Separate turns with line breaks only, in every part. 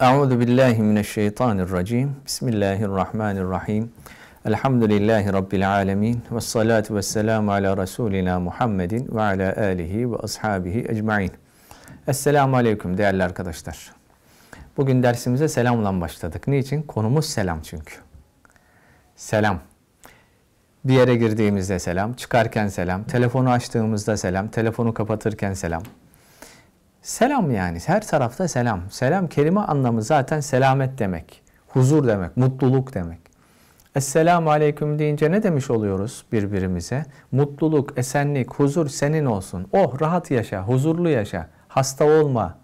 Euzu billahi mineşşeytanirracim. Bismillahirrahmanirrahim. Elhamdülillahi rabbil alamin ve salatu vesselamu ala rasulina Muhammedin ve ala alihi ve ashabihi ecmaîn. Esselamu aleyküm değerli arkadaşlar. Bugün dersimize selamla başladık. Niçin? Konumuz selam çünkü. Selam. Bir yere girdiğimizde selam, çıkarken selam, telefonu açtığımızda selam, telefonu kapatırken selam. Selam yani her tarafta selam. Selam kelime anlamı zaten selamet demek. Huzur demek, mutluluk demek. Esselamu aleyküm deyince ne demiş oluyoruz birbirimize? Mutluluk, esenlik, huzur senin olsun. Oh rahat yaşa, huzurlu yaşa, hasta olma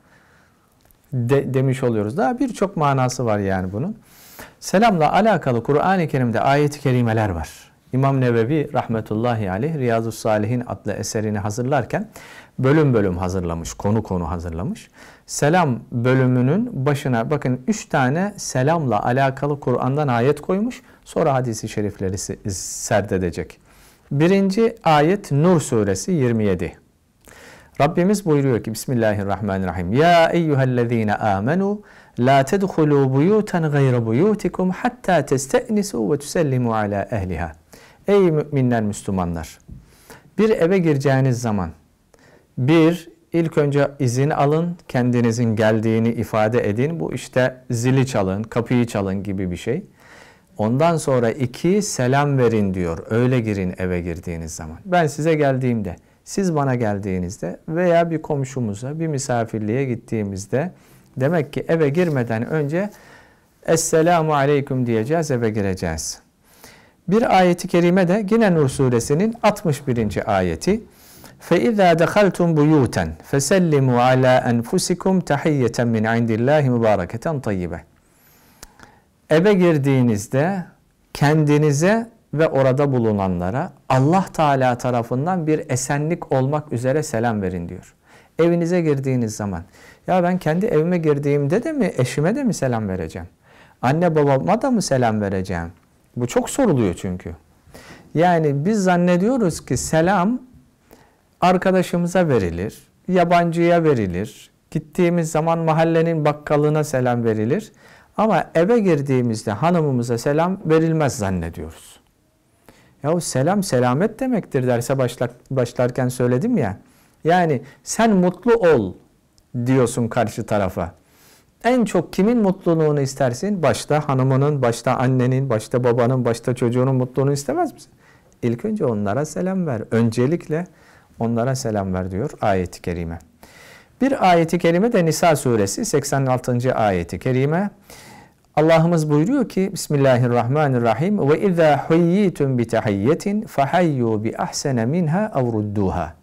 de, demiş oluyoruz. Daha birçok manası var yani bunun. Selamla alakalı Kur'an-ı Kerim'de ayet-i kerimeler var. İmam Nevevi rahmetullahi aleyh Riyazu Salihin adlı eserini hazırlarken bölüm bölüm hazırlamış, konu konu hazırlamış. Selam bölümünün başına bakın üç tane selamla alakalı Kur'an'dan ayet koymuş. Sonra hadisi şerifleri serdedecek. Birinci ayet Nur suresi 27. Rabbimiz buyuruyor ki Bismillahirrahmanirrahim. Ya eyyühellezine amenu la tedhulu buyutan gayra buyutikum hatta testenisu ve tusellimu ala ehliha. Ey müminler, Müslümanlar! Bir eve gireceğiniz zaman bir, ilk önce izin alın, kendinizin geldiğini ifade edin. Bu işte zili çalın, kapıyı çalın gibi bir şey. Ondan sonra iki, selam verin diyor. Öyle girin eve girdiğiniz zaman. Ben size geldiğimde, siz bana geldiğinizde veya bir komşumuza, bir misafirliğe gittiğimizde demek ki eve girmeden önce Esselamu Aleyküm diyeceğiz, eve gireceğiz. Bir ayeti kerime de yine Nur suresinin 61. ayeti. فَاِذَا دَخَلْتُمْ بُيُوتًا فَسَلِّمُوا عَلَى أَنْفُسِكُمْ تَحِيَّةً مِنْ عِنْدِ اللّٰهِ مُبَارَكَةً طَيِّبًا Eve girdiğinizde kendinize ve orada bulunanlara Allah Teala tarafından bir esenlik olmak üzere selam verin diyor. Evinize girdiğiniz zaman ya ben kendi evime girdiğimde de mi eşime de mi selam vereceğim? Anne babama da mı selam vereceğim? Bu çok soruluyor çünkü. Yani biz zannediyoruz ki selam arkadaşımıza verilir, yabancıya verilir, gittiğimiz zaman mahallenin bakkalına selam verilir. Ama eve girdiğimizde hanımımıza selam verilmez zannediyoruz. Yahu selam selamet demektir derse başlarken söyledim ya. Yani sen mutlu ol diyorsun karşı tarafa. En çok kimin mutluluğunu istersin? Başta hanımının, başta annenin, başta babanın, başta çocuğunun mutluluğunu istemez misin? İlk önce onlara selam ver. Öncelikle onlara selam ver diyor ayeti kerime. Bir ayeti kerime de Nisa suresi 86. ayeti kerime. Allah'ımız buyuruyor ki Bismillahirrahmanirrahim ve izâ huyyitum bi tahiyyetin fahayyu bi ahsene minha evrudduha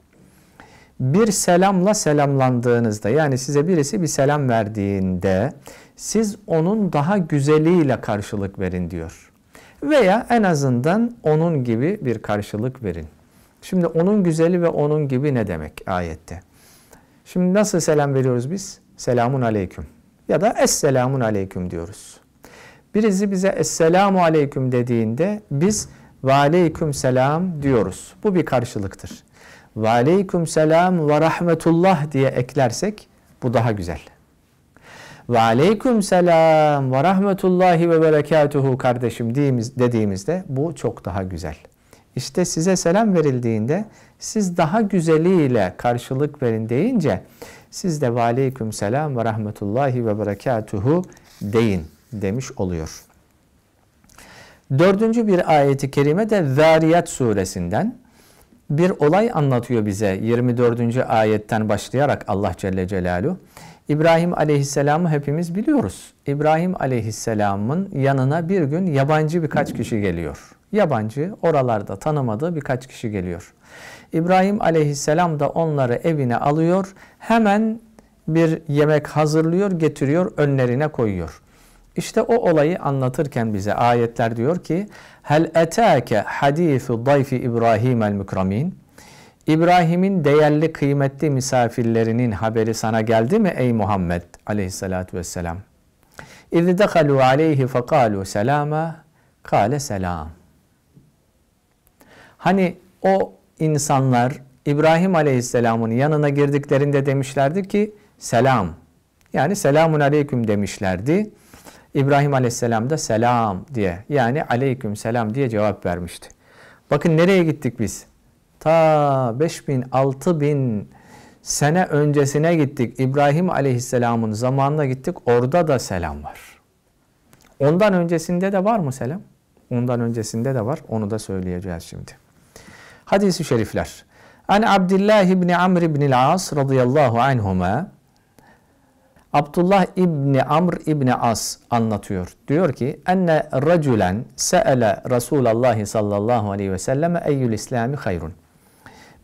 bir selamla selamlandığınızda yani size birisi bir selam verdiğinde siz onun daha güzeliyle karşılık verin diyor. Veya en azından onun gibi bir karşılık verin. Şimdi onun güzeli ve onun gibi ne demek ayette? Şimdi nasıl selam veriyoruz biz? Selamun aleyküm ya da esselamun aleyküm diyoruz. Birisi bize esselamu aleyküm dediğinde biz ve aleyküm selam diyoruz. Bu bir karşılıktır ve aleyküm selam ve rahmetullah diye eklersek bu daha güzel. Ve aleyküm selam ve rahmetullahi ve berekatuhu kardeşim dediğimizde bu çok daha güzel. İşte size selam verildiğinde siz daha güzeliyle karşılık verin deyince siz de ve aleyküm selam ve rahmetullahi ve berekatuhu deyin demiş oluyor. Dördüncü bir ayeti kerime de Zariyat suresinden bir olay anlatıyor bize 24. ayetten başlayarak Allah Celle Celaluhu. İbrahim Aleyhisselam'ı hepimiz biliyoruz. İbrahim Aleyhisselam'ın yanına bir gün yabancı birkaç kişi geliyor. Yabancı, oralarda tanımadığı birkaç kişi geliyor. İbrahim Aleyhisselam da onları evine alıyor. Hemen bir yemek hazırlıyor, getiriyor, önlerine koyuyor. İşte o olayı anlatırken bize ayetler diyor ki Hel etâke hadîfü dayfi İbrahim el mükremin İbrahim'in değerli kıymetli misafirlerinin haberi sana geldi mi ey Muhammed aleyhissalatu vesselam? İz dekalu aleyhi fekalu selama kale selam. Hani o insanlar İbrahim aleyhisselamın yanına girdiklerinde demişlerdi ki selam. Yani selamun aleyküm demişlerdi. İbrahim Aleyhisselam da selam diye yani aleyküm selam diye cevap vermişti. Bakın nereye gittik biz? Ta 5000 6000 sene öncesine gittik. İbrahim Aleyhisselam'ın zamanına gittik. Orada da selam var. Ondan öncesinde de var mı selam? Ondan öncesinde de var. Onu da söyleyeceğiz şimdi. Hadis-i şerifler. An Abdullah ibn Amr ibn al-As radıyallahu anhuma Abdullah İbni Amr İbni As anlatıyor. Diyor ki enne racülen se'ele Resulallah sallallahu aleyhi ve selleme eyyül İslami hayrun.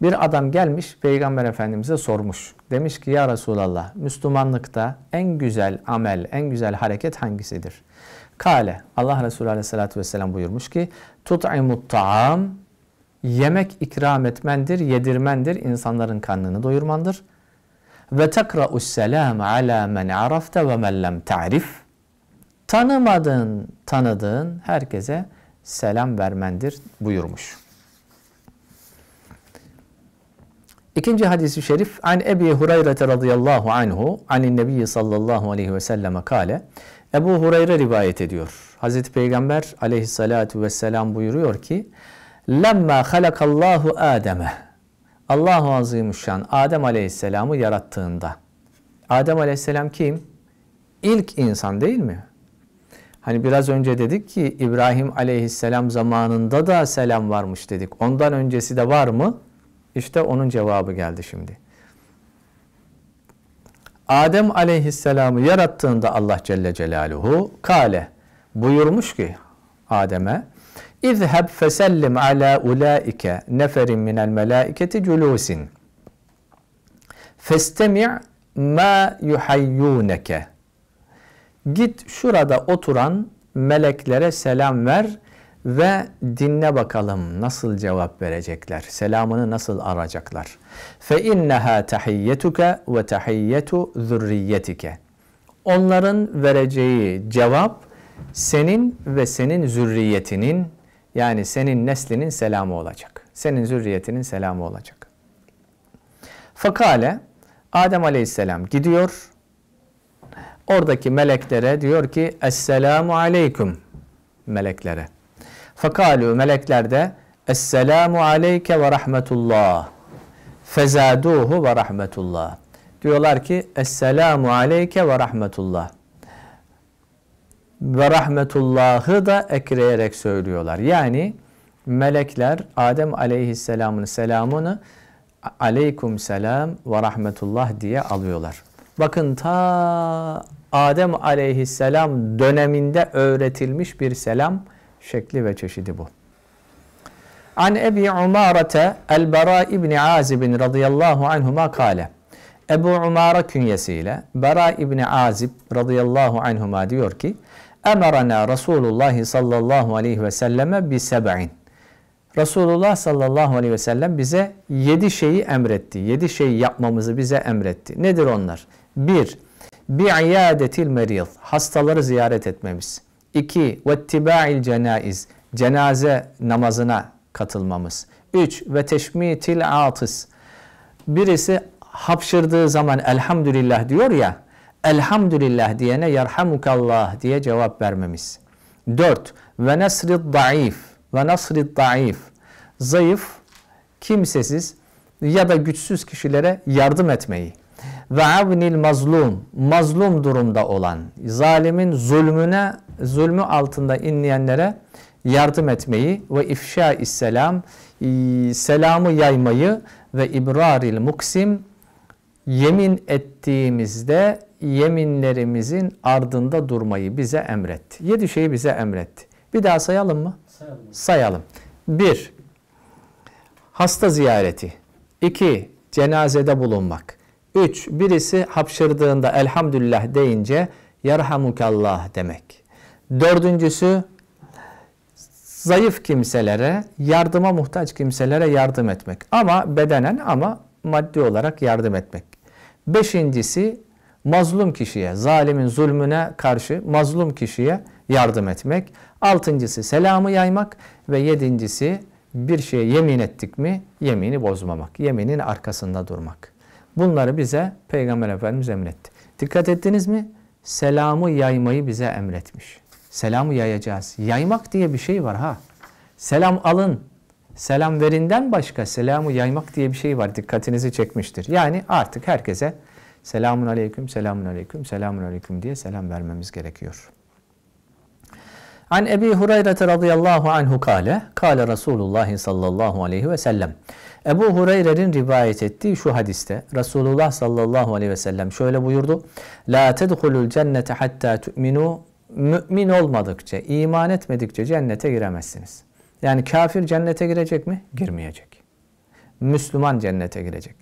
Bir adam gelmiş Peygamber Efendimiz'e sormuş. Demiş ki ya Resulallah Müslümanlıkta en güzel amel, en güzel hareket hangisidir? Kale Allah Resulü aleyhissalatü vesselam buyurmuş ki tut'imut ta'am yemek ikram etmendir, yedirmendir, insanların karnını doyurmandır ve tekra'u selam ala men arafta ve men lem ta'rif. Tanımadığın, tanıdığın herkese selam vermendir buyurmuş. İkinci hadisi şerif an Ebi Hureyre radıyallahu anhu anin Nebi sallallahu aleyhi ve selleme kale Ebu Hureyre rivayet ediyor. Hazreti Peygamber aleyhissalatu vesselam buyuruyor ki Lemma halakallahu Adem'e Allah-u Azimüşşan Adem Aleyhisselam'ı yarattığında. Adem Aleyhisselam kim? İlk insan değil mi? Hani biraz önce dedik ki İbrahim Aleyhisselam zamanında da selam varmış dedik. Ondan öncesi de var mı? İşte onun cevabı geldi şimdi. Adem Aleyhisselam'ı yarattığında Allah Celle Celaluhu kale buyurmuş ki Adem'e İzheb fesellim ala ulaike neferin minel melaiketi culusin. Festemi' ma yuhayyuneke. Git şurada oturan meleklere selam ver ve dinle bakalım nasıl cevap verecekler. Selamını nasıl arayacaklar. Fe inneha tahiyyetuke ve tahiyyetu zürriyetike. Onların vereceği cevap senin ve senin zürriyetinin yani senin neslinin selamı olacak. Senin zürriyetinin selamı olacak. Fakale Adem aleyhisselam gidiyor. Oradaki meleklere diyor ki Esselamu aleyküm meleklere. Fakalu melekler de Esselamu aleyke ve rahmetullah. Fezaduhu ve rahmetullah. Diyorlar ki Esselamu aleyke ve rahmetullah ve rahmetullahı da ekleyerek söylüyorlar. Yani melekler Adem aleyhisselamın selamını aleyküm selam ve rahmetullah diye alıyorlar. Bakın ta Adem aleyhisselam döneminde öğretilmiş bir selam şekli ve çeşidi bu. An Ebi Umarete el bara İbni Azib radıyallahu anhuma kale. Ebu Umara künyesiyle Bara İbni Azib radıyallahu anhuma diyor ki Emerana Resulullah sallallahu aleyhi ve selleme bi seb'in. Resulullah sallallahu aleyhi ve sellem bize yedi şeyi emretti. Yedi şeyi yapmamızı bize emretti. Nedir onlar? Bir, bi'iyadetil meriyat. Hastaları ziyaret etmemiz. İki, vettiba'il cenaiz. Cenaze namazına katılmamız. Üç, ve teşmitil atıs. Birisi hapşırdığı zaman elhamdülillah diyor ya, elhamdülillah diyene yerhamukallah diye cevap vermemiz. 4. Ve nesrid daif ve nasrid daif zayıf, kimsesiz ya da güçsüz kişilere yardım etmeyi ve avnil mazlum, mazlum durumda olan, zalimin zulmüne, zulmü altında inleyenlere yardım etmeyi ve ifşa selam, selamı yaymayı ve ibraril muksim, yemin ettiğimizde yeminlerimizin ardında durmayı bize emretti. Yedi şeyi bize emretti. Bir daha sayalım mı? Sayalım. sayalım. Bir, hasta ziyareti. İki, cenazede bulunmak. Üç, birisi hapşırdığında elhamdülillah deyince yarhamukallah demek. Dördüncüsü, zayıf kimselere, yardıma muhtaç kimselere yardım etmek. Ama bedenen ama maddi olarak yardım etmek. Beşincisi mazlum kişiye, zalimin zulmüne karşı mazlum kişiye yardım etmek. Altıncısı selamı yaymak ve yedincisi bir şeye yemin ettik mi yemini bozmamak, yeminin arkasında durmak. Bunları bize Peygamber Efendimiz emretti. Dikkat ettiniz mi? Selamı yaymayı bize emretmiş. Selamı yayacağız. Yaymak diye bir şey var ha. Selam alın, selam verinden başka selamı yaymak diye bir şey var. Dikkatinizi çekmiştir. Yani artık herkese selamun aleyküm, selamun aleyküm, selamun aleyküm diye selam vermemiz gerekiyor. An Ebi Hureyre radıyallahu anhu kale, kale Resulullah sallallahu aleyhi ve sellem. Ebu Hureyre'nin rivayet ettiği şu hadiste Resulullah sallallahu aleyhi ve sellem şöyle buyurdu. La tedhulul cennete hatta tu'minu mümin olmadıkça, iman etmedikçe cennete giremezsiniz. Yani kafir cennete girecek mi? Girmeyecek. Müslüman cennete girecek.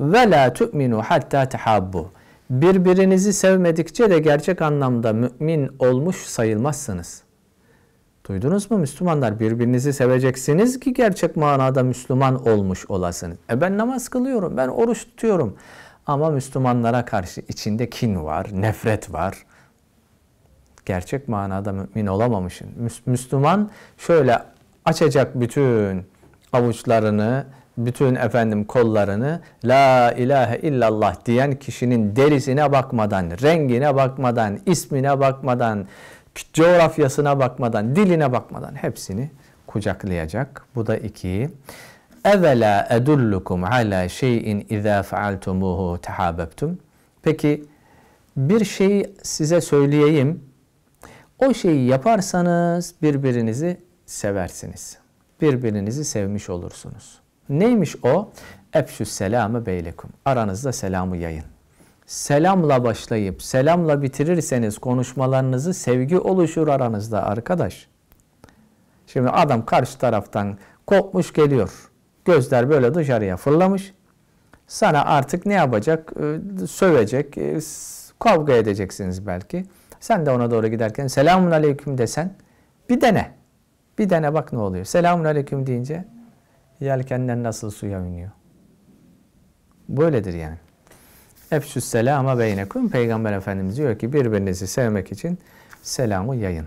Ve la tu'minu hatta tahabbu. Birbirinizi sevmedikçe de gerçek anlamda mümin olmuş sayılmazsınız. Duydunuz mu Müslümanlar? Birbirinizi seveceksiniz ki gerçek manada Müslüman olmuş olasınız. E ben namaz kılıyorum, ben oruç tutuyorum. Ama Müslümanlara karşı içinde kin var, nefret var gerçek manada mümin olamamışsın. Müslüman şöyle açacak bütün avuçlarını bütün efendim kollarını la ilahe illallah diyen kişinin derisine bakmadan, rengine bakmadan, ismine bakmadan, coğrafyasına bakmadan, diline bakmadan hepsini kucaklayacak. Bu da iki. Evela edullukum ala şeyin izâ fealtumuhu tehabebtum. Peki bir şey size söyleyeyim. O şeyi yaparsanız birbirinizi seversiniz. Birbirinizi sevmiş olursunuz. Neymiş o? Efşü selamı beylekum. Aranızda selamı yayın. Selamla başlayıp selamla bitirirseniz konuşmalarınızı sevgi oluşur aranızda arkadaş. Şimdi adam karşı taraftan kopmuş geliyor. Gözler böyle dışarıya fırlamış. Sana artık ne yapacak? Ee, sövecek, ee, kavga edeceksiniz belki. Sen de ona doğru giderken selamun aleyküm desen bir dene. Bir dene bak ne oluyor. Selamun aleyküm deyince Yelkenden nasıl suya iniyor. Böyledir yani. Efşü selama beynekum. Peygamber Efendimiz diyor ki birbirinizi sevmek için selamı yayın.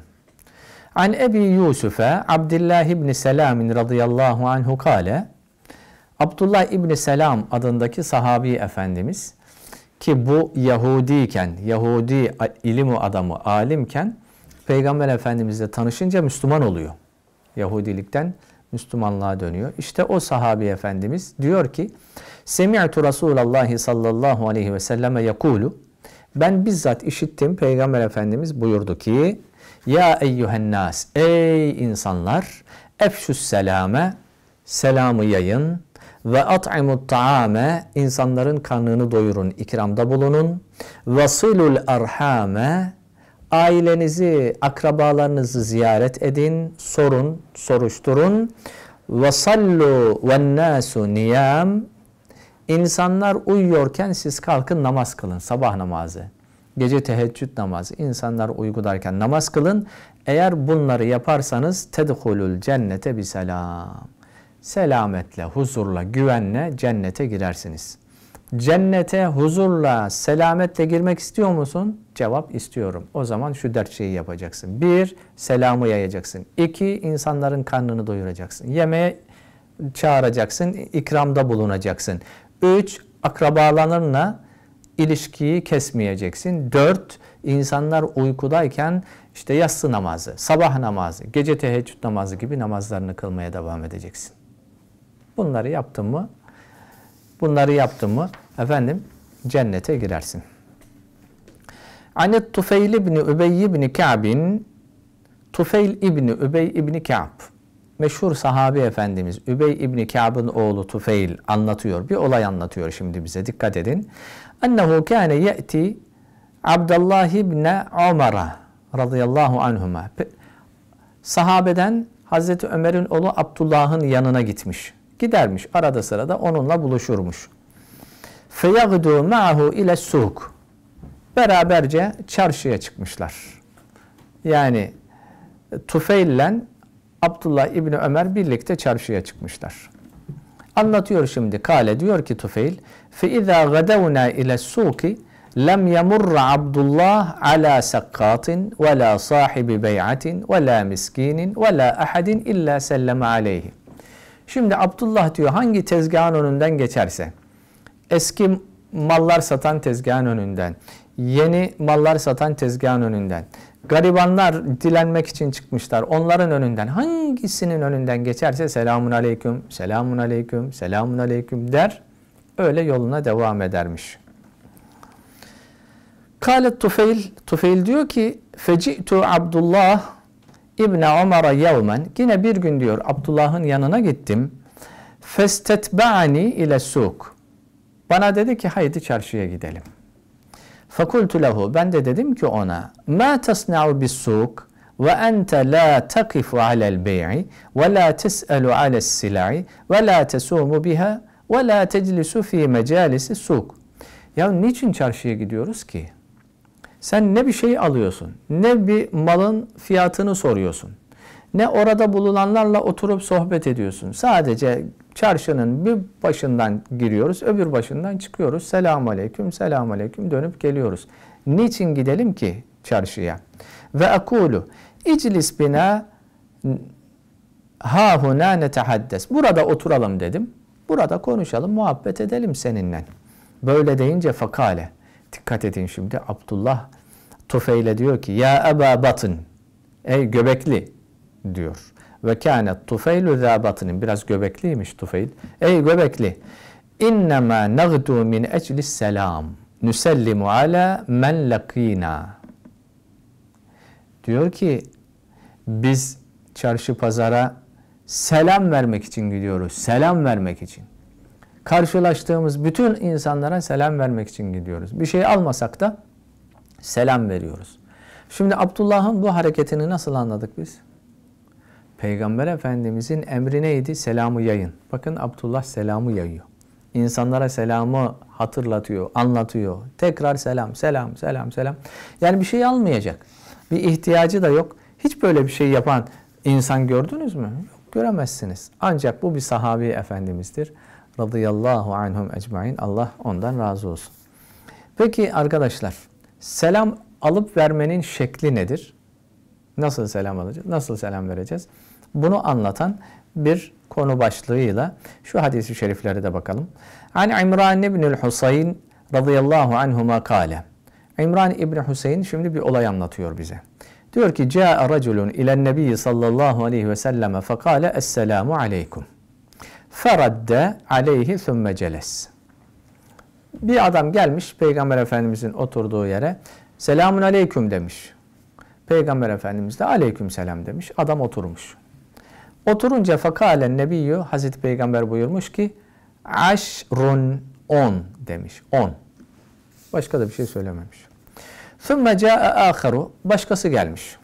An Ebi Yusufa Abdullah İbni Selam'in radıyallahu anhu kale Abdullah İbni Selam adındaki sahabi efendimiz ki bu Yahudiyken, Yahudi ilim adamı, alimken Peygamber Efendimizle tanışınca Müslüman oluyor. Yahudilikten Müslümanlığa dönüyor. İşte o sahabi efendimiz diyor ki Semi'tu Resulallah sallallahu aleyhi ve selleme yekulu ben bizzat işittim Peygamber Efendimiz buyurdu ki Ya eyyühen nas ey insanlar efşüs selame selamı yayın ve at'imut taame insanların karnını doyurun ikramda bulunun ve silul erhame Ailenizi, akrabalarınızı ziyaret edin, sorun, soruşturun. Ve sallu ve nasu niyam. İnsanlar uyuyorken siz kalkın namaz kılın. Sabah namazı, gece teheccüd namazı. İnsanlar uykudayken namaz kılın. Eğer bunları yaparsanız tedhulul cennete bi selam. Selametle, huzurla, güvenle cennete girersiniz.'' Cennete huzurla, selametle girmek istiyor musun? Cevap istiyorum. O zaman şu dört şeyi yapacaksın. Bir, selamı yayacaksın. İki, insanların karnını doyuracaksın. Yemeğe çağıracaksın, ikramda bulunacaksın. Üç, akrabalarınla ilişkiyi kesmeyeceksin. Dört, insanlar uykudayken işte yatsı namazı, sabah namazı, gece teheccüd namazı gibi namazlarını kılmaya devam edeceksin. Bunları yaptın mı Bunları yaptın mı efendim cennete girersin. Anne Tufeyl ibni Übey ibni Ka'b'in Tufeyl ibni Übey ibni Ka'b meşhur sahabi efendimiz Übey ibni Ka'b'ın oğlu Tufeyl anlatıyor. Bir olay anlatıyor şimdi bize dikkat edin. Ennehu kâne ye'ti Abdullah ibn Ömer'e radıyallahu anhuma sahabeden Hazreti Ömer'in oğlu Abdullah'ın yanına gitmiş. Gidermiş. Arada sırada onunla buluşurmuş. فَيَغْدُوا مَعَهُ ile suk. Beraberce çarşıya çıkmışlar. Yani Tufeil'le Abdullah İbni Ömer birlikte çarşıya çıkmışlar. Anlatıyor şimdi. Kale diyor ki Tufeil فَاِذَا غَدَوْنَا ile suki لَمْ يَمُرَّ عَبْدُ اللّٰهِ عَلَى سَقَّاتٍ وَلَا صَاحِبِ بَيْعَةٍ وَلَا مِسْكِينٍ وَلَا أَحَدٍ اِلَّا سَلَّمَ عَلَيْهِ Şimdi Abdullah diyor hangi tezgahın önünden geçerse eski mallar satan tezgahın önünden, yeni mallar satan tezgahın önünden, garibanlar dilenmek için çıkmışlar onların önünden hangisinin önünden geçerse selamun aleyküm, selamun aleyküm, selamun aleyküm der öyle yoluna devam edermiş. Kale Tufeil, Tufeil diyor ki feci'tu Abdullah İbne Ömer'e yevmen yine bir gün diyor Abdullah'ın yanına gittim. Festetba'ani ile suk. Bana dedi ki haydi çarşıya gidelim. Fakultu lehu ben de dedim ki ona ma tasna'u bis suk ve ente la takifu alel bey'i ve la tes'elu ales sila'i ve la tesumu biha ve la teclisu fi majalis suk. Ya niçin çarşıya gidiyoruz ki? Sen ne bir şey alıyorsun, ne bir malın fiyatını soruyorsun, ne orada bulunanlarla oturup sohbet ediyorsun. Sadece çarşının bir başından giriyoruz, öbür başından çıkıyoruz. Selamun aleyküm, selamun aleyküm dönüp geliyoruz. Niçin gidelim ki çarşıya? Ve akulu iclis bina ha huna netehaddes. Burada oturalım dedim. Burada konuşalım, muhabbet edelim seninle. Böyle deyince fakale. Dikkat edin şimdi Abdullah Tufeyle diyor ki ya Eba Batın ey göbekli diyor. Ve kâne Tufeylü zâ batının biraz göbekliymiş Tufeyl. Ey göbekli innema nagdu min eclis selam nüsellimu ala men lakina diyor ki biz çarşı pazara selam vermek için gidiyoruz. Selam vermek için karşılaştığımız bütün insanlara selam vermek için gidiyoruz. Bir şey almasak da selam veriyoruz. Şimdi Abdullah'ın bu hareketini nasıl anladık biz? Peygamber Efendimizin emri neydi? Selamı yayın. Bakın Abdullah selamı yayıyor. İnsanlara selamı hatırlatıyor, anlatıyor. Tekrar selam, selam, selam, selam. Yani bir şey almayacak. Bir ihtiyacı da yok. Hiç böyle bir şey yapan insan gördünüz mü? Yok, göremezsiniz. Ancak bu bir sahabi efendimizdir radıyallahu anhum ecmain. Allah ondan razı olsun. Peki arkadaşlar selam alıp vermenin şekli nedir? Nasıl selam alacağız? Nasıl selam vereceğiz? Bunu anlatan bir konu başlığıyla şu hadisi şeriflere de bakalım. An İmran ibnül Husayn radıyallahu anhuma kale. İmran İbni Hüseyin şimdi bir olay anlatıyor bize. Diyor ki, Câe raculun ilen nebiyyi sallallahu aleyhi ve selleme fekale esselamu aleykum. Feradde aleyhi sümme celes. Bir adam gelmiş Peygamber Efendimizin oturduğu yere selamun aleyküm demiş. Peygamber Efendimiz de aleyküm selam demiş. Adam oturmuş. Oturunca fakalen nebiyyü Hazreti Peygamber buyurmuş ki aşrun on demiş. On. Başka da bir şey söylememiş. Sümme câe âkharu. Başkası gelmiş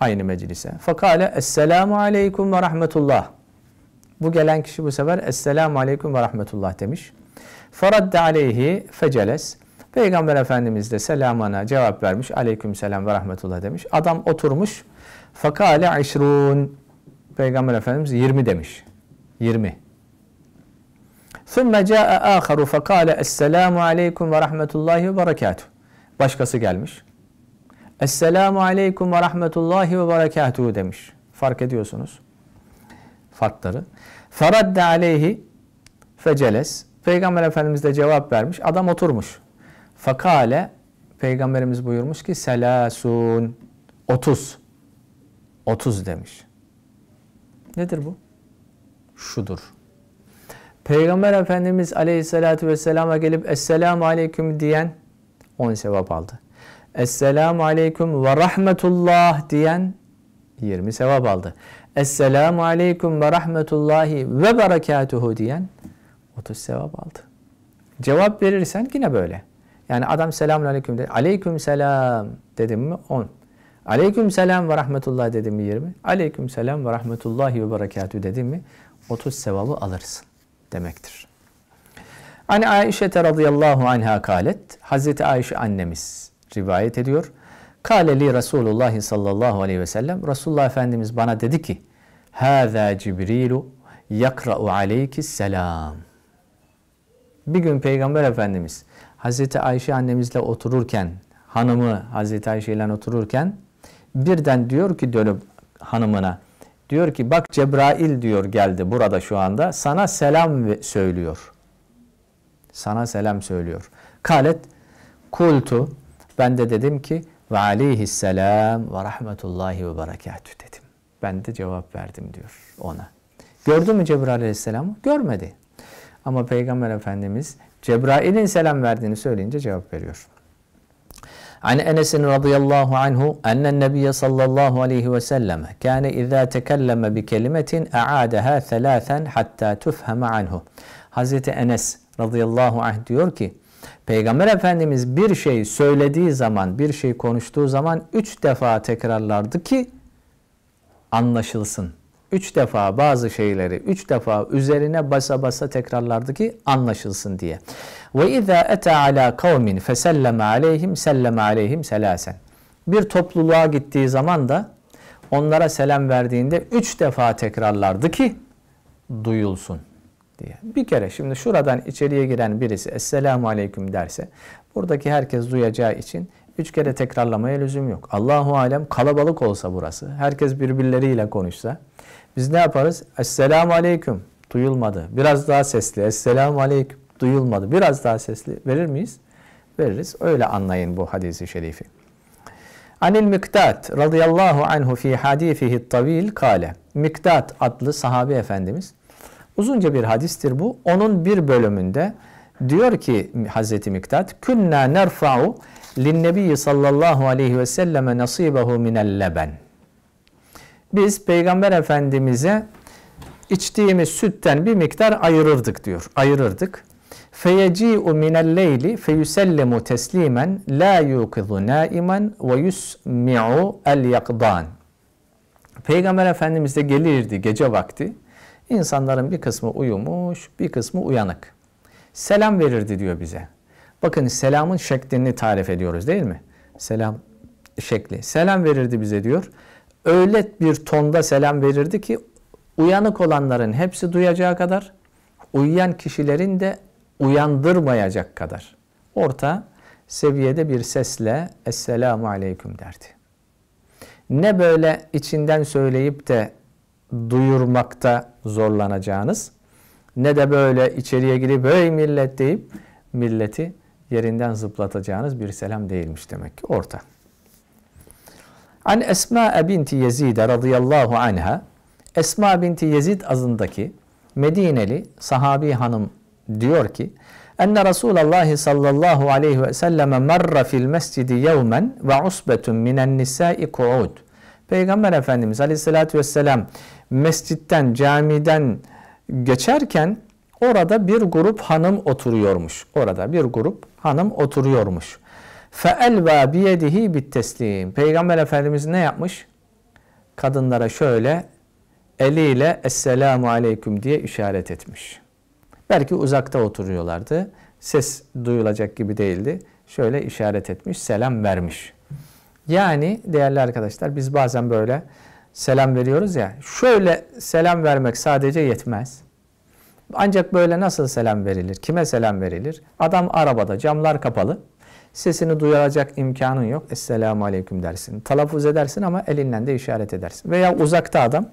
aynı meclise. Fakale Esselamu Aleyküm ve Rahmetullah. Bu gelen kişi bu sefer Esselamu Aleyküm ve Rahmetullah demiş. Faradde aleyhi feceles. Peygamber Efendimiz de selamana cevap vermiş. Aleyküm selam ve rahmetullah demiş. Adam oturmuş. Fakale işrun. Peygamber Efendimiz 20 demiş. 20. Sümme câe âkharu fakale Esselamu Aleyküm ve Rahmetullahi ve Berekatuhu. Başkası gelmiş. Esselamu Aleyküm ve Rahmetullahi ve Berekatuhu demiş. Fark ediyorsunuz farkları. Feradde aleyhi feceles. Peygamber Efendimiz de cevap vermiş. Adam oturmuş. Fakale Peygamberimiz buyurmuş ki selasun 30 30 demiş. Nedir bu? Şudur. Peygamber Efendimiz Aleyhisselatü Vesselam'a gelip Esselamu Aleyküm diyen 10 sevap aldı. Esselamu Aleyküm ve Rahmetullah diyen 20 sevap aldı. Esselamu aleyküm ve rahmetullahi ve berekatuhu diyen 30 sevap aldı. Cevap verirsen yine böyle. Yani adam selamun aleyküm dedi. Aleyküm selam dedim mi 10. Aleyküm selam ve rahmetullah dedim mi 20. Aleyküm selam ve rahmetullahi ve berekatuhu dedim mi 30 sevabı alırsın demektir. Hani Ayşe radıyallahu anha kalet. Hazreti Ayşe annemiz rivayet ediyor. Kaleli Resulullah sallallahu aleyhi ve sellem. Resulullah Efendimiz bana dedi ki Hâzâ Cibrilu yakra'u aleykis selam. Bir gün Peygamber Efendimiz Hazreti Ayşe annemizle otururken hanımı Hazreti Ayşe ile otururken birden diyor ki dönüp hanımına diyor ki bak Cebrail diyor geldi burada şu anda sana selam söylüyor. Sana selam söylüyor. Kalet kultu ben de dedim ki ve aleyhisselam ve rahmetullahi ve berekatü dedim. Ben de cevap verdim diyor ona. Gördü mü Cebrail aleyhisselamı? Görmedi. Ama Peygamber Efendimiz Cebrail'in selam verdiğini söyleyince cevap veriyor. An Enes radıyallahu anhu enne nebiye sallallahu aleyhi ve sellem kâne izâ tekelleme bi kelimetin e'âdehâ thelâthen hattâ tufheme anhu. Hazreti Enes radıyallahu anh diyor ki Peygamber Efendimiz bir şey söylediği zaman, bir şey konuştuğu zaman üç defa tekrarlardı ki anlaşılsın. Üç defa bazı şeyleri üç defa üzerine basa basa tekrarlardı ki anlaşılsın diye. Ve izâ ete alâ kavmin feselleme aleyhim selleme aleyhim selasen. Bir topluluğa gittiği zaman da onlara selam verdiğinde üç defa tekrarlardı ki duyulsun diye. Bir kere şimdi şuradan içeriye giren birisi Esselamu Aleyküm derse buradaki herkes duyacağı için üç kere tekrarlamaya lüzum yok. Allahu Alem kalabalık olsa burası, herkes birbirleriyle konuşsa biz ne yaparız? Esselamu Aleyküm duyulmadı. Biraz daha sesli. Esselamu Aleyküm duyulmadı. Biraz daha sesli verir miyiz? Veririz. Öyle anlayın bu hadisi şerifi. Anil Miktat radıyallahu anhu fi hadifihi tavil kale. Miktat adlı sahabi efendimiz Uzunca bir hadistir bu. Onun bir bölümünde diyor ki Hazreti Miktat künna nerfa'u linnebiyyi sallallahu aleyhi ve selleme nasibehu minel leben. Biz Peygamber Efendimiz'e içtiğimiz sütten bir miktar ayırırdık diyor. Ayırırdık. Feyeci'u minel leyli feyusellemu teslimen la yukizu naimen ve yusmi'u el yakdan. Peygamber Efendimiz de gelirdi gece vakti. İnsanların bir kısmı uyumuş, bir kısmı uyanık. Selam verirdi diyor bize. Bakın selamın şeklini tarif ediyoruz değil mi? Selam şekli. Selam verirdi bize diyor. Öyle bir tonda selam verirdi ki uyanık olanların hepsi duyacağı kadar, uyuyan kişilerin de uyandırmayacak kadar. Orta seviyede bir sesle Esselamu Aleyküm derdi. Ne böyle içinden söyleyip de duyurmakta zorlanacağınız ne de böyle içeriye girip hey millet deyip milleti yerinden zıplatacağınız bir selam değilmiş demek ki orta. An Esma binti Yezide radıyallahu anha Esma binti Yezid azındaki Medineli sahabi hanım diyor ki Enne Resulallah sallallahu aleyhi ve selleme merre fil mescidi yevmen ve usbetun minen nisai ku'ud Peygamber Efendimiz Aleyhisselatü Vesselam mescitten, camiden geçerken orada bir grup hanım oturuyormuş. Orada bir grup hanım oturuyormuş. فَاَلْوَا بِيَدِهِ بِالتَّسْلِيمِ Peygamber Efendimiz ne yapmış? Kadınlara şöyle eliyle Esselamu Aleyküm diye işaret etmiş. Belki uzakta oturuyorlardı. Ses duyulacak gibi değildi. Şöyle işaret etmiş, selam vermiş. Yani değerli arkadaşlar biz bazen böyle selam veriyoruz ya. Şöyle selam vermek sadece yetmez. Ancak böyle nasıl selam verilir? Kime selam verilir? Adam arabada camlar kapalı. Sesini duyaracak imkanın yok. Esselamu aleyküm dersin. Talaffuz edersin ama elinden de işaret edersin. Veya uzakta adam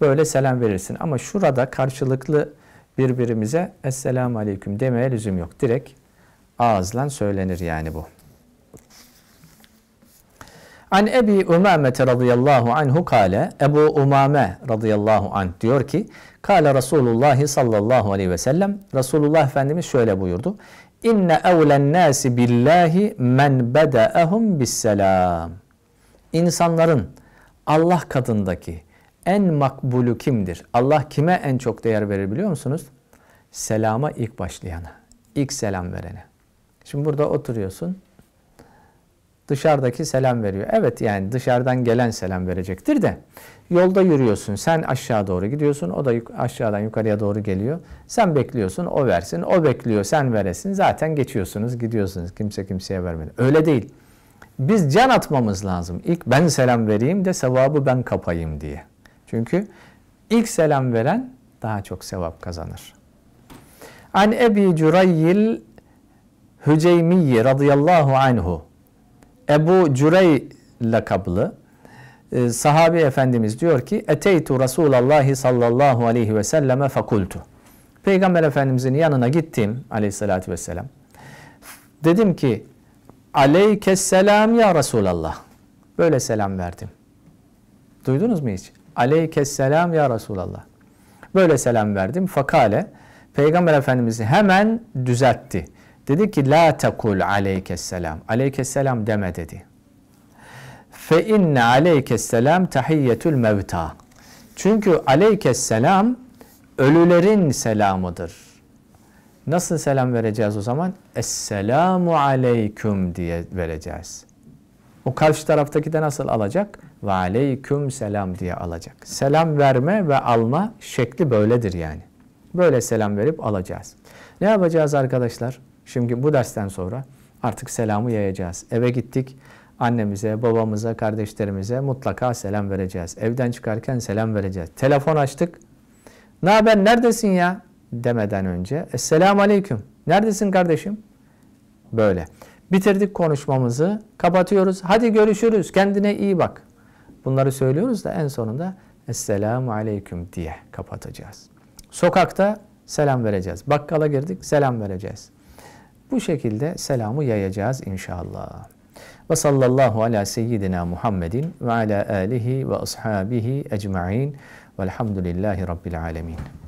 böyle selam verirsin. Ama şurada karşılıklı birbirimize Esselamu aleyküm demeye lüzum yok. Direkt ağızlan söylenir yani bu. An Ebi Umame radıyallahu anhu kale Ebu Umame radıyallahu anh diyor ki Kale Resulullah sallallahu aleyhi ve sellem Resulullah Efendimiz şöyle buyurdu. İnne evlen nasi billahi men bedaehum bis selam. İnsanların Allah kadındaki en makbulü kimdir? Allah kime en çok değer verir biliyor musunuz? Selama ilk başlayana, ilk selam verene. Şimdi burada oturuyorsun, dışarıdaki selam veriyor. Evet yani dışarıdan gelen selam verecektir de yolda yürüyorsun. Sen aşağı doğru gidiyorsun. O da yuk- aşağıdan yukarıya doğru geliyor. Sen bekliyorsun. O versin. O bekliyor. Sen veresin. Zaten geçiyorsunuz. Gidiyorsunuz. Kimse kimseye vermedi. Öyle değil. Biz can atmamız lazım. İlk ben selam vereyim de sevabı ben kapayım diye. Çünkü ilk selam veren daha çok sevap kazanır. An Ebi Cüreyyil Hüceymiye radıyallahu anhu Ebu Cürey lakablı e, sahabi efendimiz diyor ki Eteytu Resulallah sallallahu aleyhi ve selleme fakultu. Peygamber Efendimizin yanına gittim aleyhissalatü vesselam. Dedim ki Aleykesselam ya Resulallah. Böyle selam verdim. Duydunuz mu hiç? Aleykesselam ya Resulallah. Böyle selam verdim. Fakale Peygamber Efendimizi hemen düzeltti. Dedi ki la tekul aleykesselam. Aleykesselam deme dedi. Fe inne aleykesselam tahiyyetül mevta. Çünkü aleykesselam ölülerin selamıdır. Nasıl selam vereceğiz o zaman? Esselamu aleyküm diye vereceğiz. O karşı taraftaki de nasıl alacak? Ve aleyküm selam diye alacak. Selam verme ve alma şekli böyledir yani. Böyle selam verip alacağız. Ne yapacağız arkadaşlar? Şimdi bu dersten sonra artık selamı yayacağız. Eve gittik annemize, babamıza, kardeşlerimize mutlaka selam vereceğiz. Evden çıkarken selam vereceğiz. Telefon açtık. Ne haber neredesin ya? Demeden önce Esselamu Aleyküm. Neredesin kardeşim? Böyle. Bitirdik konuşmamızı. Kapatıyoruz. Hadi görüşürüz. Kendine iyi bak. Bunları söylüyoruz da en sonunda Esselamu Aleyküm diye kapatacağız. Sokakta selam vereceğiz. Bakkala girdik selam vereceğiz. Bu şekilde selamı yayacağız inşallah. Ve sallallahu ala seyyidina Muhammedin ve ala alihi ve ashabihi ecma'in velhamdülillahi rabbil alemin.